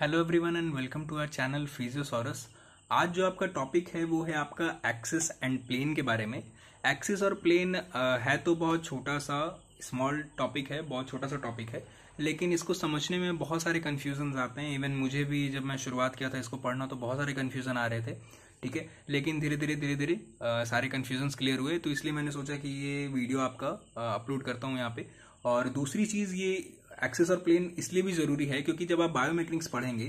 hello everyone and welcome to our channel Physiosaurus आज जो आपका टॉपिक है वो है आपका एक्सिस एंड प्लेन के बारे में एक्सिस और प्लेन है तो बहुत छोटा सा स्मॉल टॉपिक है बहुत छोटा सा टॉपिक है लेकिन इसको समझने में बहुत सारे कन्फ्यूजन आते हैं इवन मुझे भी जब मैं शुरुआत किया था इसको पढ़ना तो बहुत सारे कन्फ्यूजन आ रहे थे ठीक है लेकिन धीरे धीरे धीरे धीरे सारे कन्फ्यूजन्स क्लियर हुए तो इसलिए मैंने सोचा कि ये वीडियो आपका अपलोड करता हूँ यहाँ पे और दूसरी चीज़ ये एक्सेस और प्लेन इसलिए भी जरूरी है क्योंकि जब आप बायोमेकेनिक्स पढ़ेंगे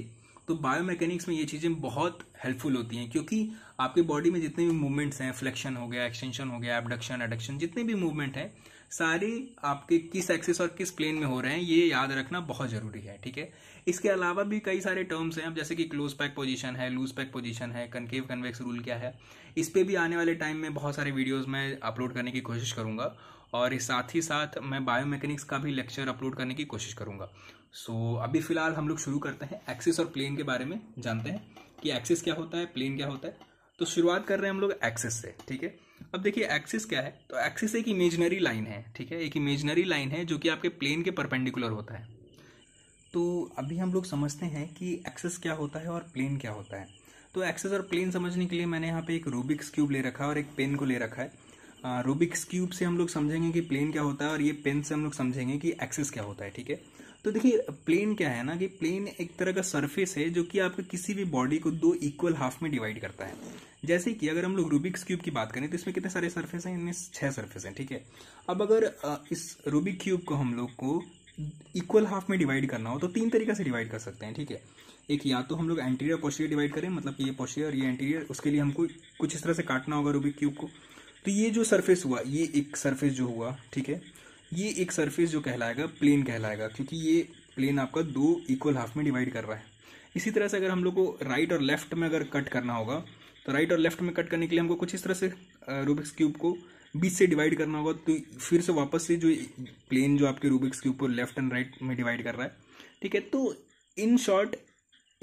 तो बायोमेकेनिक्स में ये चीज़ें बहुत हेल्पफुल होती हैं क्योंकि आपके बॉडी में जितने भी मूवमेंट्स हैं फ्लेक्शन हो गया एक्सटेंशन हो गया एबडक्शन एडक्शन जितने भी मूवमेंट हैं सारे आपके किस एक्सेस और किस प्लेन में हो रहे हैं ये याद रखना बहुत ज़रूरी है ठीक है इसके अलावा भी कई सारे टर्म्स हैं अब जैसे कि क्लोज पैक पोजीशन है लूज पैक पोजीशन है कनकेव कन्वेक्स रूल क्या है इस पर भी आने वाले टाइम में बहुत सारे वीडियोज़ मैं अपलोड करने की कोशिश करूंगा और साथ ही साथ मैं बायोमेकेनिक्स का भी लेक्चर अपलोड करने की कोशिश करूँगा सो so, अभी फ़िलहाल हम लोग शुरू करते हैं एक्सिस और प्लेन के बारे में जानते हैं कि एक्सिस क्या होता है प्लेन क्या होता है तो शुरुआत कर रहे हैं हम लोग एक्सिस से ठीक है अब देखिए एक्सिस क्या है तो एक्सिस एक इमेजनरी लाइन है ठीक है एक इमेजनरी लाइन है जो कि आपके प्लेन के परपेंडिकुलर होता है तो अभी हम लोग समझते हैं कि एक्सिस क्या होता है और प्लेन क्या होता है तो एक्सिस और प्लेन समझने के लिए मैंने यहाँ पे एक रूबिक्स क्यूब ले रखा है और एक पेन को ले रखा है रूबिक्स क्यूब से हम लोग समझेंगे कि प्लेन क्या होता है और ये पेन से हम लोग समझेंगे कि एक्सिस क्या होता है ठीक है तो देखिए प्लेन क्या है ना कि प्लेन एक तरह का सरफेस है जो कि आपके किसी भी बॉडी को दो इक्वल हाफ में डिवाइड करता है जैसे कि अगर हम लोग रूबिक्स क्यूब की बात करें तो इसमें कितने सारे सर्फेस हैं इनमें छह सर्फेस हैं ठीक है अब अगर इस रूबिक क्यूब को हम लोग को इक्वल हाफ में डिवाइड करना हो तो तीन तरीके से डिवाइड कर सकते हैं ठीक है एक या तो हम लोग एंटीरियर पोशियर डिवाइड करें मतलब ये पोशियर ये एंटीरियर उसके लिए हमको कुछ इस तरह से काटना होगा रूबिक क्यूब को तो ये जो सरफेस हुआ ये एक सरफेस जो हुआ ठीक है ये एक सरफेस जो कहलाएगा प्लेन कहलाएगा क्योंकि ये प्लेन आपका दो इक्वल हाफ में डिवाइड कर रहा है इसी तरह से अगर हम लोग को राइट और लेफ्ट में अगर कट करना होगा तो राइट और लेफ्ट में कट करने के लिए हमको कुछ इस तरह से रूबिक्स क्यूब को बीच से डिवाइड करना होगा तो फिर से वापस से जो प्लेन जो आपके रूबिक्स क्यूब को लेफ्ट एंड राइट में डिवाइड कर रहा है ठीक है तो इन शॉर्ट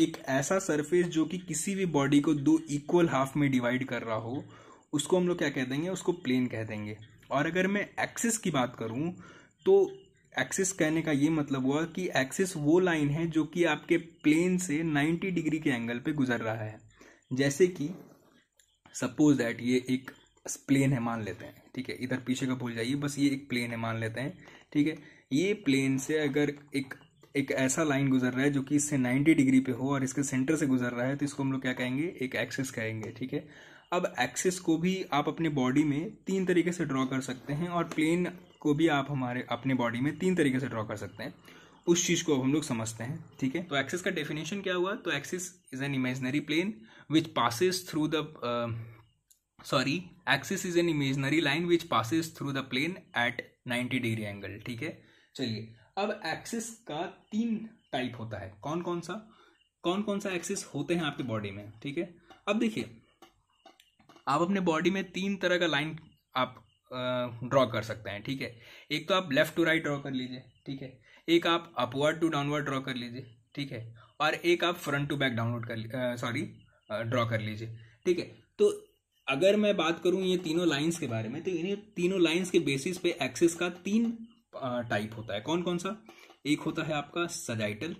एक ऐसा सरफेस जो कि किसी भी बॉडी को दो इक्वल हाफ में डिवाइड कर रहा हो उसको हम लोग क्या कह देंगे उसको प्लेन कह देंगे और अगर मैं एक्सिस की बात करूँ तो एक्सिस कहने का ये मतलब हुआ कि एक्सिस वो लाइन है जो कि आपके प्लेन से 90 डिग्री के एंगल पे गुजर रहा है जैसे कि सपोज दैट ये एक प्लेन है मान लेते हैं ठीक है इधर पीछे का भूल जाइए बस ये एक प्लेन है मान लेते हैं ठीक है ये प्लेन से अगर एक एक ऐसा लाइन गुजर रहा है जो कि इससे 90 डिग्री पे हो और इसके सेंटर से गुजर रहा है तो इसको हम लोग क्या कहेंगे एक एक्सिस कहेंगे ठीक है अब एक्सिस को भी आप अपने बॉडी में तीन तरीके से ड्रॉ कर सकते हैं और प्लेन को भी आप हमारे अपने बॉडी में तीन तरीके से ड्रॉ कर सकते हैं उस चीज़ को अब हम लोग समझते हैं ठीक है तो एक्सिस का डेफिनेशन क्या हुआ तो axis is an imaginary plane which passes through the sorry axis is an imaginary line which passes through the plane at 90 degree angle ठीक है चलिए अब एक्सिस का तीन टाइप होता है कौन कौन सा कौन कौन सा एक्सिस होते हैं आपके बॉडी में ठीक है अब देखिए आप अपने बॉडी में तीन तरह का लाइन आप ड्रॉ कर सकते हैं ठीक है एक तो आप लेफ्ट टू राइट ड्रॉ कर लीजिए ठीक है एक आप अपवर्ड टू डाउनवर्ड ड्रॉ कर लीजिए ठीक है और एक आप फ्रंट टू बैक डाउनलोड कर सॉरी ड्रॉ कर लीजिए ठीक है तो अगर मैं बात करूं ये तीनों लाइंस के बारे में तो इन्हें तीनों लाइंस के बेसिस पे एक्सिस का तीन टाइप होता है कौन कौन सा एक होता है आपका सजाइटल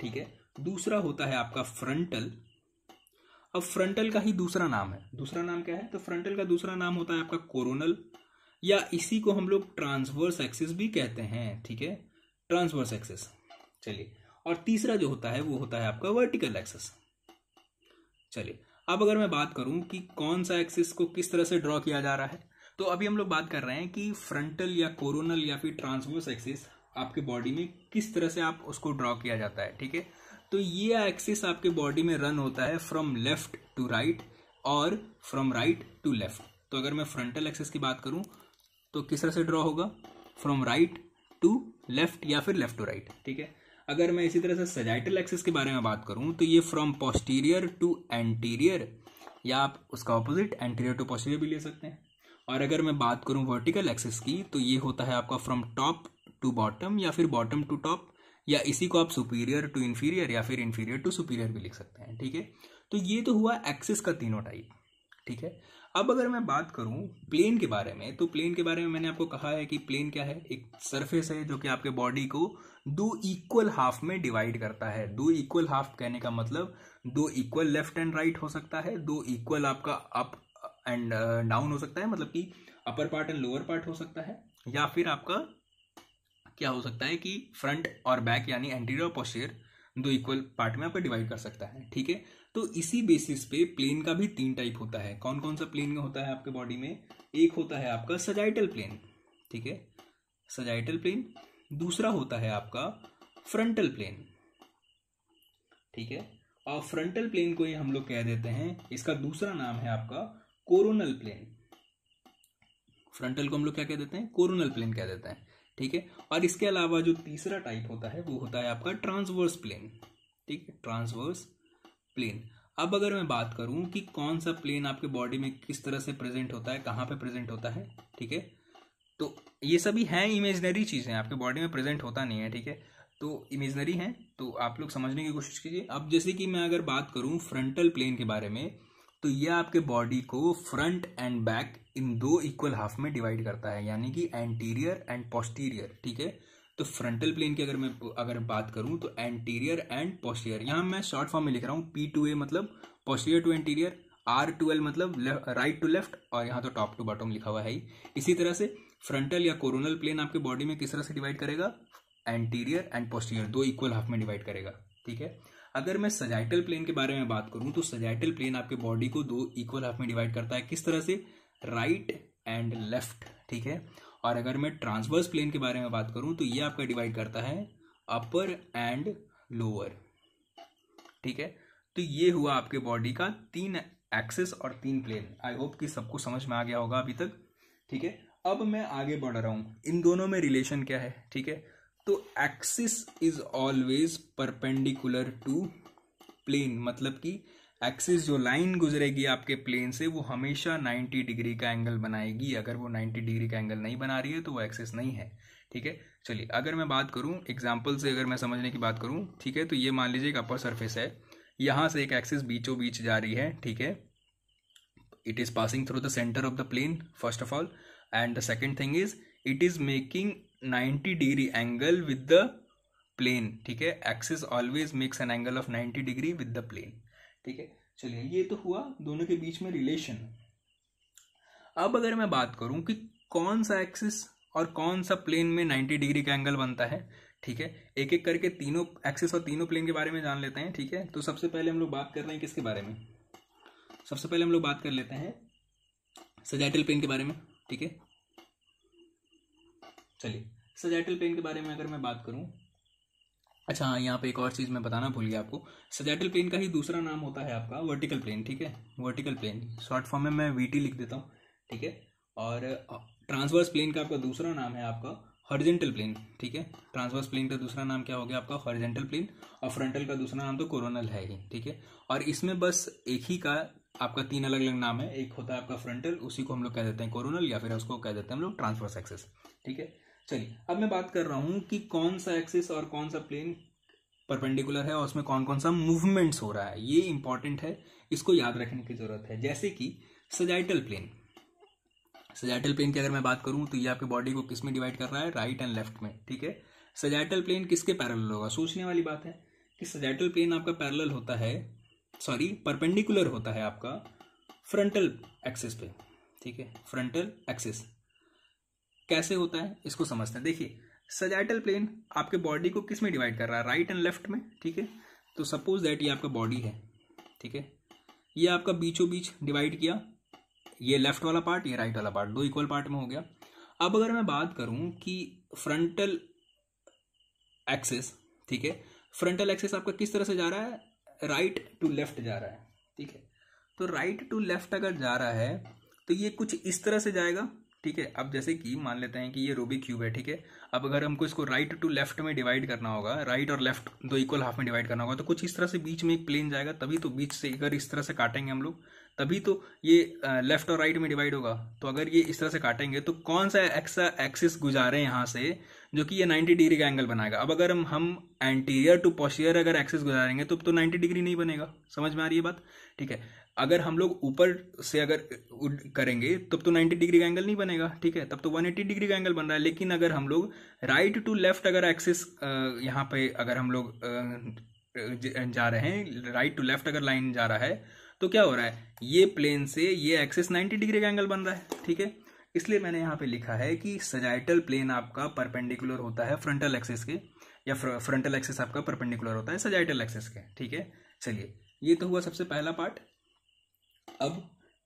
ठीक है दूसरा होता है आपका फ्रंटल अब फ्रंटल का ही दूसरा नाम है दूसरा नाम क्या है तो फ्रंटल का दूसरा नाम होता है आपका कोरोनल या इसी को हम लोग ट्रांसवर्स एक्सिस भी कहते हैं ठीक है ट्रांसवर्स एक्सिस चलिए और तीसरा जो होता है वो होता है आपका वर्टिकल एक्सिस चलिए अब अगर मैं बात करूं कि कौन सा एक्सिस को किस तरह से ड्रॉ किया जा रहा है तो अभी हम लोग बात कर रहे हैं कि फ्रंटल या कोरोनल या फिर ट्रांसवर्स एक्सिस आपके बॉडी में किस तरह से आप उसको ड्रॉ किया जाता है ठीक है तो ये एक्सिस आपके बॉडी में रन होता है फ्रॉम लेफ्ट टू राइट और फ्रॉम राइट टू लेफ्ट तो अगर मैं फ्रंटल एक्सिस की बात करूं तो किस तरह से ड्रॉ होगा फ्रॉम राइट टू लेफ्ट या फिर लेफ्ट टू राइट ठीक है अगर मैं इसी तरह से सजाइटल एक्सिस के बारे में बात करूं तो ये फ्रॉम पोस्टीरियर टू एंटीरियर या आप उसका ऑपोजिट एंटीरियर टू पोस्टीरियर भी ले सकते हैं और अगर मैं बात करूं वर्टिकल एक्सिस की तो ये होता है आपका फ्रॉम टॉप टू बॉटम या फिर बॉटम टू टॉप या इसी को आप सुपीरियर टू इन्फीरियर या फिर इन्फीरियर टू सुपीरियर भी लिख सकते हैं ठीक है तो ये तो हुआ एक्सिस का तीनों टाइप ठीक है अब अगर मैं बात करूं प्लेन के बारे में तो प्लेन के बारे में मैंने आपको कहा है कि प्लेन क्या है एक सरफेस है जो कि आपके बॉडी को दो इक्वल हाफ में डिवाइड करता है दो इक्वल हाफ कहने का मतलब दो इक्वल लेफ्ट एंड राइट हो सकता है दो इक्वल आपका अप एंड डाउन हो सकता है मतलब कि upper part and lower part हो सकता है या फिर आपका क्या हो सकता है कि फ्रंट और बैक यानी एंटीरियर और पोस्टीरियर दो इक्वल पार्ट में आपको डिवाइड कर सकता है ठीक है तो इसी बेसिस पे प्लेन का भी तीन टाइप होता है कौन कौन सा प्लेन होता है आपके बॉडी में एक होता है आपका सजाइटल प्लेन ठीक है सजाइटल प्लेन दूसरा होता है आपका फ्रंटल प्लेन ठीक है और फ्रंटल प्लेन को ही हम लोग कह देते हैं इसका दूसरा नाम है आपका कोरोनल प्लेन फ्रंटल को हम लोग क्या कह देते हैं कोरोनल प्लेन कह देते हैं ठीक है और इसके अलावा जो तीसरा टाइप होता है वो होता है आपका ट्रांसवर्स प्लेन ठीक है ट्रांसवर्स प्लेन अब अगर मैं बात करूं कि कौन सा प्लेन आपके बॉडी में किस तरह से प्रेजेंट होता है कहाँ पे प्रेजेंट होता है ठीक है तो ये सभी हैं इमेजनरी चीज़ें आपके बॉडी में प्रेजेंट होता नहीं है ठीक है तो इमेजनरी हैं तो आप लोग समझने की कोशिश कीजिए अब जैसे कि मैं अगर बात करूँ फ्रंटल प्लेन के बारे में तो ये आपके बॉडी को फ्रंट एंड बैक इन दो इक्वल हाफ में डिवाइड करता है यानी कि एंटीरियर एंड पोस्टीरियर ठीक है तो फ्रंटल प्लेन की अगर मैं अगर बात करूं तो एंटीरियर एंड पोस्टीरियर यहां मैं शॉर्ट फॉर्म में लिख रहा हूं पी टू ए मतलब posterior to anterior R to L मतलब राइट टू लेफ्ट और यहां तो टॉप टू बॉटम लिखा हुआ है ही इसी तरह से फ्रंटल या कोरोनल प्लेन आपके बॉडी में किस तरह से डिवाइड करेगा एंटीरियर एंड पोस्टीरियर दो इक्वल हाफ में डिवाइड करेगा ठीक है अगर मैं सजाइटल प्लेन के बारे में बात करूं तो सजाइटल प्लेन आपके बॉडी को दो इक्वल हाफ में डिवाइड करता है किस तरह से राइट एंड लेफ्ट ठीक है और अगर मैं ट्रांसवर्स प्लेन के बारे में बात करूं तो ये आपका डिवाइड करता है अपर एंड लोअर ठीक है तो ये हुआ आपके बॉडी का तीन एक्सेस और तीन प्लेन आई होप कि सबको समझ में आ गया होगा अभी तक ठीक है अब मैं आगे बढ़ रहा हूं इन दोनों में रिलेशन क्या है ठीक है तो axis is always perpendicular to plane मतलब कि एक्सिस जो लाइन गुजरेगी आपके प्लेन से वो हमेशा 90 डिग्री का एंगल बनाएगी अगर वो 90 डिग्री का एंगल नहीं बना रही है तो वो एक्सिस नहीं है ठीक है चलिए अगर मैं बात करूँ एग्जाम्पल से अगर मैं समझने की बात करूँ ठीक है तो ये मान लीजिए एक अपर सर्फेस है यहाँ से एक एक्सिस बीचों बीच जा रही है ठीक है it is passing through the centre of the plane first of all and the second thing is it is making 90 degree angle with the plane ठीक है axis always makes an angle of 90 degree with the plane ठीक है चलिए ये तो हुआ दोनों के बीच में रिलेशन अब अगर मैं बात करूं कि कौन सा एक्सिस और कौन सा प्लेन में 90 डिग्री का एंगल बनता है ठीक है एक एक करके तीनों एक्सिस और तीनों प्लेन के बारे में जान लेते हैं ठीक है तो सबसे पहले हम लोग बात कर रहे हैं किसके बारे में सबसे पहले हम लोग बात कर लेते हैं सजाइटल प्लेन के बारे में ठीक है चलिए सजाइटल प्लेन के बारे में अगर मैं बात करूं अच्छा हाँ यहाँ पे एक और चीज़ मैं बताना भूल गया आपको सजैटल प्लेन का ही दूसरा नाम होता है आपका वर्टिकल प्लेन ठीक है वर्टिकल प्लेन शॉर्ट फॉर्म में मैं वी लिख देता हूँ ठीक है और ट्रांसवर्स प्लेन का आपका दूसरा नाम है आपका हॉर्जेंटल प्लेन ठीक है ट्रांसवर्स प्लेन का दूसरा नाम क्या हो गया आपका हॉर्जेंटल प्लेन और फ्रंटल का दूसरा नाम तो कोरोनल है ही ठीक है और इसमें बस एक ही का आपका तीन अलग अलग नाम है एक होता है आपका फ्रंटल उसी को हम लोग कह देते हैं कोरोनल या फिर उसको कह देते हैं हम लोग ट्रांसवर्स एक्सेस ठीक है चलिए अब मैं बात कर रहा हूं कि कौन सा एक्सिस और कौन सा प्लेन परपेंडिकुलर है और उसमें कौन कौन सा मूवमेंट्स हो रहा है ये इंपॉर्टेंट है इसको याद रखने की ज़रूरत है जैसे कि सजाइटल प्लेन सजाइटल प्लेन की अगर मैं बात करूं तो ये आपकी बॉडी को किस में डिवाइड कर रहा है राइट एंड लेफ्ट में ठीक है सजाइटल प्लेन किसके पैरल होगा सोचने वाली बात है कि सजाइटल प्लेन आपका पैरल होता है सॉरी परपेंडिकुलर होता है आपका फ्रंटल एक्सिस पे ठीक है फ्रंटल एक्सिस कैसे होता है इसको समझते हैं देखिए सजाइटल प्लेन आपके बॉडी को किस में डिवाइड कर रहा है राइट एंड लेफ्ट में ठीक है तो सपोज दैट ये आपका बॉडी है ठीक है ये आपका बीचों बीच डिवाइड किया ये लेफ्ट वाला पार्ट ये राइट वाला पार्ट दो इक्वल पार्ट में हो गया अब अगर मैं बात करूं कि फ्रंटल एक्सेस ठीक है फ्रंटल एक्सेस आपका किस तरह से जा रहा है राइट टू लेफ्ट जा रहा है ठीक है तो राइट टू लेफ्ट अगर जा रहा है तो ये कुछ इस तरह से जाएगा ठीक है अब जैसे कि मान लेते हैं कि ये रूबिक क्यूब है ठीक है अब अगर हमको इसको राइट टू लेफ्ट में डिवाइड करना होगा राइट और लेफ्ट दो इक्वल हाफ में डिवाइड करना होगा तो कुछ इस तरह से बीच में एक प्लेन जाएगा तभी तो बीच से अगर इस तरह से काटेंगे हम लोग तभी तो ये लेफ्ट और राइट में डिवाइड होगा तो अगर ये इस तरह से काटेंगे तो कौन सा एक्सा एक्सिस गुजारे यहाँ से जो कि ये 90 डिग्री का एंगल बनाएगा अब अगर हम हम एंटीरियर टू पॉस्टीरियर अगर एक्सिस गुजारेंगे तो तो 90 डिग्री नहीं बनेगा समझ में आ रही है बात ठीक है अगर हम लोग ऊपर से अगर करेंगे तब तो 90 डिग्री का एंगल नहीं बनेगा ठीक है तब तो 180 डिग्री का एंगल बन रहा है लेकिन अगर हम लोग राइट टू लेफ्ट अगर एक्सिस यहाँ पे अगर हम लोग जा रहे हैं राइट टू लेफ्ट अगर लाइन जा रहा है तो क्या हो रहा है ये प्लेन से ये एक्सिस 90 डिग्री का एंगल बन रहा है ठीक है इसलिए मैंने यहाँ पे लिखा है कि सजाइटल प्लेन आपका परपेंडिकुलर होता है फ्रंटल एक्सिस के या फ्रंटल एक्सिस आपका परपेंडिकुलर होता है सजाइटल एक्सिस के ठीक है चलिए ये तो हुआ सबसे पहला पार्ट अब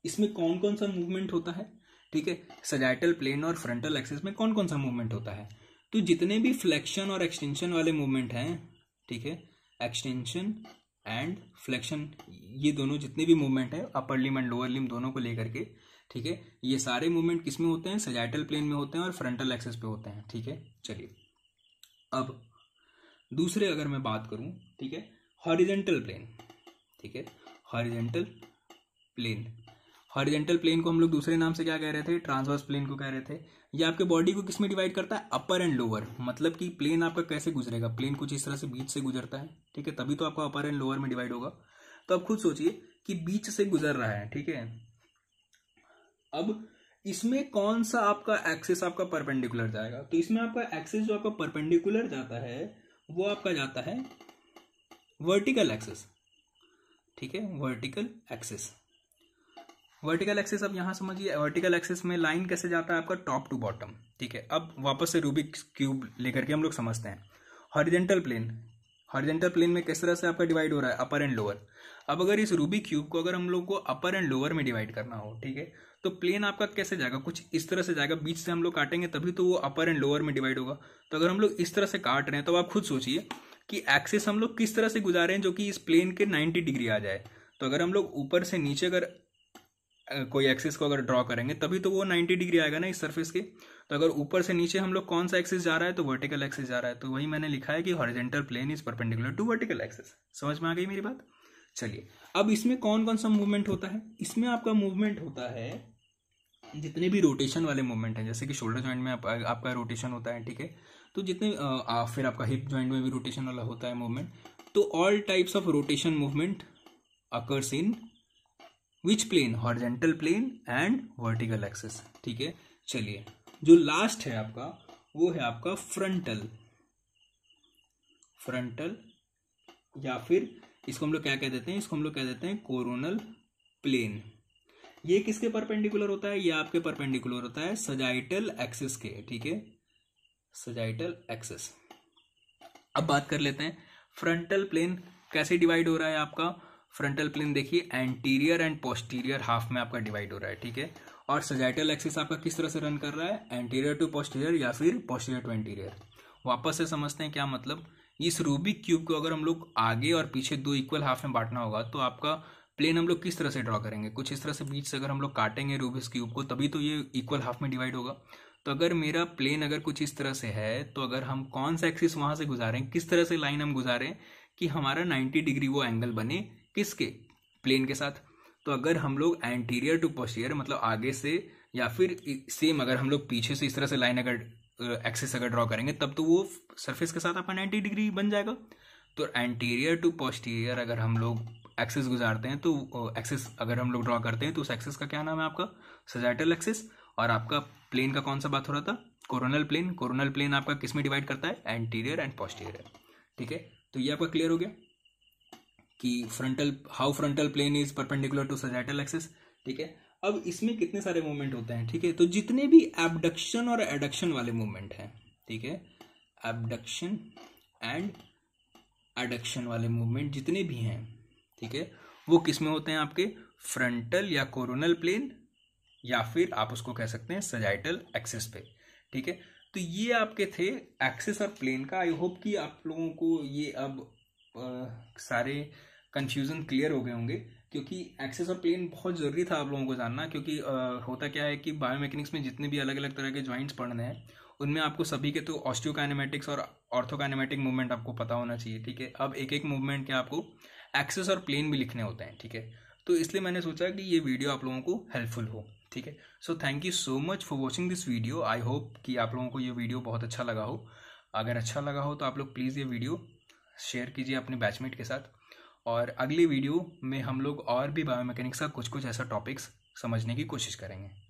इसमें कौन कौन सा मूवमेंट होता है ठीक है सजाइटल प्लेन और फ्रंटल एक्सेस में कौन कौन सा मूवमेंट होता है तो जितने भी फ्लेक्शन और एक्सटेंशन वाले मूवमेंट हैं ठीक है एक्सटेंशन एंड फ्लेक्शन ये दोनों जितने भी मूवमेंट है अपर लिम एंड लोअर लिम दोनों को लेकर के ठीक है ये सारे मूवमेंट किस में होते हैं सजाइटल प्लेन में होते हैं और फ्रंटल एक्सेस पे होते हैं ठीक है चलिए अब दूसरे अगर मैं बात करूं ठीक है हॉरिजेंटल प्लेन ठीक है हॉरिजेंटल प्लेन हॉरिजेंटल प्लेन को हम लोग दूसरे नाम से क्या कह रहे थे ट्रांसवर्स प्लेन को कह रहे थे ये आपके बॉडी को किस में डिवाइड करता है अपर एंड लोअर मतलब कि प्लेन आपका कैसे गुजरेगा प्लेन कुछ इस तरह से बीच से गुजरता है ठीक है तभी तो आपका अपर एंड लोअर में डिवाइड होगा तो आप खुद सोचिए कि बीच से गुजर रहा है ठीक है अब इसमें कौन सा आपका एक्सेस आपका परपेंडिकुलर जाएगा तो इसमें आपका एक्सेस जो आपका परपेंडिकुलर जाता है वो आपका जाता है वर्टिकल एक्सेस ठीक है वर्टिकल एक्सेस वर्टिकल एक्सेस अब यहाँ समझिए वर्टिकल एक्सेस में लाइन कैसे जाता है आपका टॉप टू बॉटम ठीक है अब वापस से रूबिक क्यूब लेकर के हम लोग समझते हैं हॉरिजेंटल प्लेन हॉरिजेंटल प्लेन में किस तरह से आपका डिवाइड हो रहा है अपर एंड लोअर अब अगर इस रूबी क्यूब को अगर हम लोग को अपर एंड लोअर में डिवाइड करना हो ठीक है तो प्लेन आपका कैसे जाएगा कुछ इस तरह से जाएगा बीच से हम लोग काटेंगे तभी तो वो अपर एंड लोअर में डिवाइड होगा तो अगर हम लोग इस तरह से काट रहे हैं तो आप खुद सोचिए कि एक्सेस हम लोग किस तरह से गुजारे हैं जो कि इस प्लेन के नाइन्टी डिग्री आ जाए तो अगर हम लोग ऊपर से नीचे अगर कोई एक्सिस को अगर ड्रॉ करेंगे तभी तो वो 90 डिग्री आएगा ना इस सरफेस के तो अगर ऊपर से नीचे हम लोग कौन सा एक्सिस जा रहा है तो वर्टिकल एक्सिस जा रहा है तो वही मैंने लिखा है कि horizontal plane is perpendicular to vertical axis समझ में आ गई मेरी बात चलिए अब इसमें कौन कौन सा मूवमेंट होता है इसमें आपका मूवमेंट होता है जितने भी रोटेशन वाले मूवमेंट हैं जैसे कि शोल्डर जॉइंट में आप, आपका रोटेशन होता है ठीक है तो जितने आ, फिर आपका हिप जॉइंट में भी रोटेशन वाला होता है मूवमेंट तो all types of rotation movement occurs in which plane horizontal plane and vertical axis ठीक है चलिए जो लास्ट है आपका वो है आपका फ्रंटल फ्रंटल या फिर इसको हम लोग क्या कह देते हैं इसको हम लोग कह देते हैं कोरोनल प्लेन ये किसके परपेंडिकुलर होता है ये आपके परपेंडिकुलर होता है सजाइटल एक्सेस के ठीक है सजाइटल एक्सेस अब बात कर लेते हैं फ्रंटल प्लेन कैसे डिवाइड हो रहा है आपका फ्रंटल प्लेन देखिए एंटीरियर एंड पोस्टीरियर हाफ में आपका डिवाइड हो रहा है ठीक है और सजाइटल एक्सिस आपका किस तरह से रन कर रहा है एंटीरियर टू पोस्टीरियर या फिर पोस्टीरियर टू एंटीरियर वापस से समझते हैं क्या मतलब इस रूबिक क्यूब को अगर हम लोग आगे और पीछे दो इक्वल हाफ में बांटना होगा तो आपका प्लेन हम लोग किस तरह से ड्रॉ करेंगे कुछ इस तरह से बीच से अगर हम लोग काटेंगे रूबिस क्यूब को तभी तो ये इक्वल हाफ में डिवाइड होगा तो अगर मेरा प्लेन अगर कुछ इस तरह से है तो अगर हम कौन सा एक्सिस वहां से गुजारें किस तरह से लाइन हम गुजारें कि हमारा 90 डिग्री वो एंगल बने किसके प्लेन के साथ तो अगर हम लोग एंटीरियर टू पोस्टीरियर मतलब आगे से या फिर सेम अगर हम लोग पीछे से इस तरह से लाइन अगर एक्सेस अगर ड्रॉ करेंगे तब तो वो सरफेस के साथ अपना नाइन्टी डिग्री बन जाएगा तो एंटीरियर टू पोस्टीरियर अगर हम लोग एक्सेस गुजारते हैं तो एक्सेस अगर हम लोग ड्रॉ करते हैं तो उस एक्सेस का क्या नाम है आपका सजाइटल एक्सेस और आपका प्लेन का कौन सा बात हो रहा था कोरोनल प्लेन कोरोनल प्लेन आपका किस में डिवाइड करता है एंटीरियर एंड पोस्टीरियर ठीक है तो ये आपका क्लियर हो गया कि frontal how frontal plane is perpendicular to sagittal axis ठीक है अब इसमें कितने सारे मूवमेंट होते हैं ठीक है तो जितने भी एबडक्शन और एडक्शन वाले मूवमेंट हैं ठीक है एबडक्शन एंड एडक्शन वाले मूवमेंट जितने भी हैं ठीक है वो किस में होते हैं आपके फ्रंटल या कोरोनल प्लेन या फिर आप उसको कह सकते हैं सजाइटल एक्सेस पे ठीक है तो ये आपके थे एक्सेस और प्लेन का आई होप कि आप लोगों को ये अब सारे कन्फ्यूज़न क्लियर हो गए होंगे क्योंकि एक्सेस और प्लेन बहुत ज़रूरी था आप लोगों को जानना क्योंकि आ, होता क्या है कि बायोमैकेनिक्स में जितने भी अलग अलग तरह के जॉइंट्स पढ़ने हैं उनमें आपको सभी के तो ऑस्टियोकाइनेमेटिक्स और ऑर्थोकाइनेमेटिक मूवमेंट आपको पता होना चाहिए ठीक है अब एक एक मूवमेंट के आपको एक्सेस और प्लेन भी लिखने होते हैं ठीक है तो इसलिए मैंने सोचा कि ये वीडियो आप लोगों को हेल्पफुल हो ठीक है so thank you so much for watching this video I hope कि आप लोगों को ये वीडियो बहुत अच्छा लगा हो अगर अच्छा लगा हो तो आप लोग प्लीज़ ये वीडियो शेयर कीजिए अपने बैचमेट के साथ और अगली वीडियो में हम लोग और भी बायोमैकेनिक्स का कुछ कुछ ऐसा टॉपिक्स समझने की कोशिश करेंगे